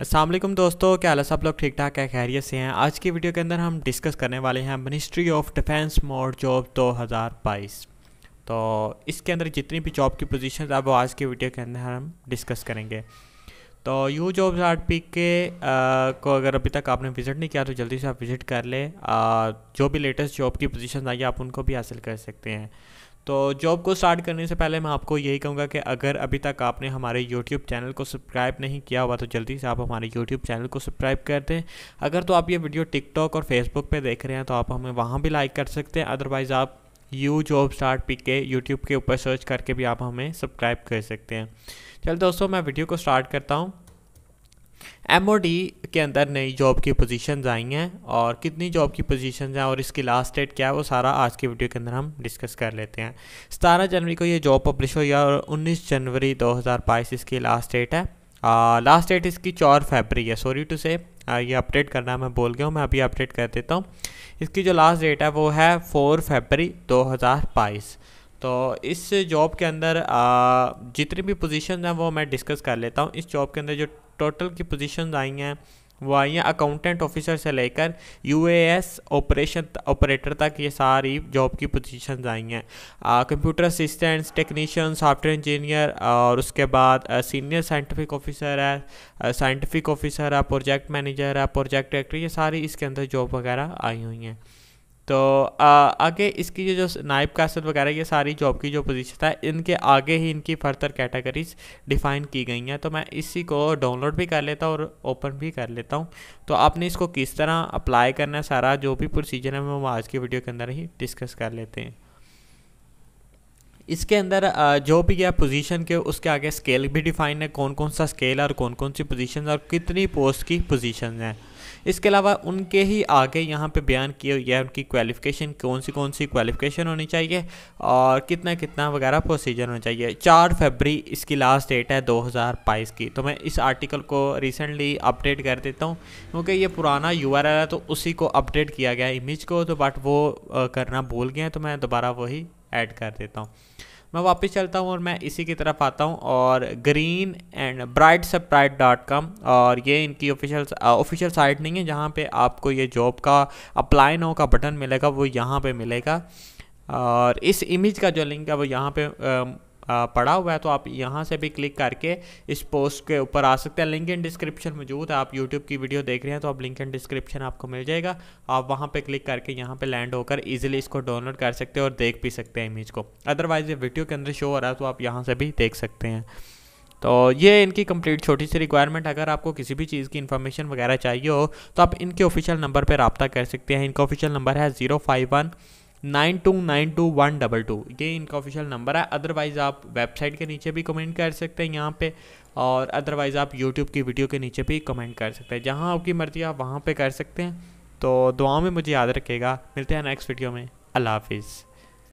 असलम दोस्तों क्या हाल है सब लोग ठीक ठाक है खैरियत से हैं आज की वीडियो के अंदर हम डिस्कस करने वाले हैं ministry of defence MoD job 2022 तो इसके अंदर जितनी भी जॉब की पोजीशंस है वो आज की वीडियो के अंदर हम डिस्कस करेंगे तो यू जॉब्स आर पी के आ, को अगर अभी तक आपने विज़िट नहीं किया तो जल्दी से आप विज़िट कर लें जो भी लेटेस्ट जॉब की पोजिशन आई आप उनको भी हासिल कर सकते हैं तो जॉब को स्टार्ट करने से पहले मैं आपको यही कहूँगा कि अगर अभी तक आपने हमारे यूट्यूब चैनल को सब्सक्राइब नहीं किया हुआ तो जल्दी से आप हमारे यूट्यूब चैनल को सब्सक्राइब कर दें अगर तो आप ये वीडियो टिकटॉक और फेसबुक पे देख रहे हैं तो आप हमें वहाँ भी लाइक कर सकते हैं अदरवाइज़ आप you job start P K YouTube के ऊपर सर्च करके भी आप हमें सब्सक्राइब कर सकते हैं चल दोस्तों मैं वीडियो को स्टार्ट करता हूँ एम के अंदर नई जॉब की पोजीशंस आई हैं और कितनी जॉब की पोजीशंस हैं और इसकी लास्ट डेट क्या है वो सारा आज की वीडियो के अंदर हम डिस्कस कर लेते हैं सतारह जनवरी को ये जॉब पब्लिश हुई और उन्नीस जनवरी दो हज़ार बाईस इसकी लास्ट डेट है लास्ट डेट इसकी चार फरवरी है सॉरी टू से ये अपडेट करना मैं बोल गया हूँ मैं अभी अपडेट कर देता हूँ इसकी जो लास्ट डेट है वो है फोर फेबरी दो हज़ार बाईस तो इस जॉब के अंदर जितनी भी पोजीशन हैं वो मैं डिस्कस कर लेता हूँ इस जॉब के अंदर जो टोटल की पोजीशन आई हैं वो आई हैं अकाउंटेंट ऑफिसर से लेकर यू ऑपरेशन ऑपरेटर तक ये सारी जॉब की पोजीशन आई हैं computer assistants technician software engineer और उसके बाद सीनियर साइंटिफिक ऑफिसर है साइंटिफिक ऑफिसर है प्रोजेक्ट मैनेजर है प्रोजेक्ट डायरेक्टर ये सारी इसके अंदर जॉब वगैरह आई हुई हैं तो आ, आगे इसकी जो जो नायब कासल वगैरह ये सारी जॉब की जो पोजीशन है इनके आगे ही इनकी फर्दर कैटेगरीज डिफ़ाइन की गई हैं तो मैं इसी को डाउनलोड भी कर लेता हूँ और ओपन भी कर लेता हूँ तो आपने इसको किस तरह अप्लाई करना है सारा जो भी प्रोसीजर है वो आज की वीडियो के अंदर ही डिस्कस कर लेते हैं इसके अंदर जो भी है पोजीशन के उसके आगे स्केल भी डिफाइन है कौन कौन सा स्केल है और कौन कौन सी पोजीशन और कितनी पोस्ट की पोजीशन हैं इसके अलावा उनके ही आगे यहाँ पे बयान किया गया है उनकी क्वालिफिकेशन कौन सी कौन सी क्वालिफिकेशन होनी चाहिए और कितना कितना वगैरह प्रोसीजर होना चाहिए चार फरवरी इसकी लास्ट डेट है दो की तो मैं इस आर्टिकल को रिसेंटली अपडेट कर देता हूँ क्योंकि ये पुराना यू है तो उसी को अपडेट किया गया इमेज को तो बट वो करना भूल गए तो मैं दोबारा वही ऐड कर देता हूँ मैं वापस चलता हूँ और मैं इसी की तरफ आता हूँ और ग्रीन एंड ब्राइट से प्राइट डॉट कॉम और ये इनकी ऑफिशियल ऑफिशियल साइट नहीं है जहाँ पे आपको ये जॉब का अप्लाई नो का बटन मिलेगा वो यहाँ पे मिलेगा और इस इमेज का जो लिंक है वो यहाँ पे पड़ा हुआ है तो आप यहाँ से भी क्लिक करके इस पोस्ट के ऊपर आ सकते हैं लिंक इन डिस्क्रिप्शन मौजूद है आप यूट्यूब की वीडियो देख रहे हैं तो आप लिंक इन डिस्क्रिप्शन आपको मिल जाएगा आप वहाँ पर क्लिक करके यहाँ पर लैंड होकर ईजिली इसको डाउनलोड कर सकते हैं और देख भी सकते हैं इमेज को अदरवाइज़ ये वीडियो के अंदर शो हो रहा है तो आप यहाँ से भी देख सकते हैं तो ये इनकी कंप्लीट छोटी सी रिक्वायरमेंट अगर आपको किसी भी चीज़ की इन्फॉर्मेशन वगैरह चाहिए हो तो आप इनके ऑफिशियल नंबर पर रबता कर सकते हैं इनका ऑफिशियल नंबर है zero five one nine two nine two one double two ये इनका ऑफिशियल नंबर है अदरवाइज़ आप वेबसाइट के नीचे भी कमेंट कर सकते हैं यहाँ पे और अदरवाइज़ आप यूट्यूब की वीडियो के नीचे भी कमेंट कर सकते हैं जहाँ आपकी मर्ज़ी आप वहाँ पर कर सकते हैं तो दुआओं में मुझे याद रखेगा मिलते हैं नेक्स्ट वीडियो में अल्लाह हाफिज़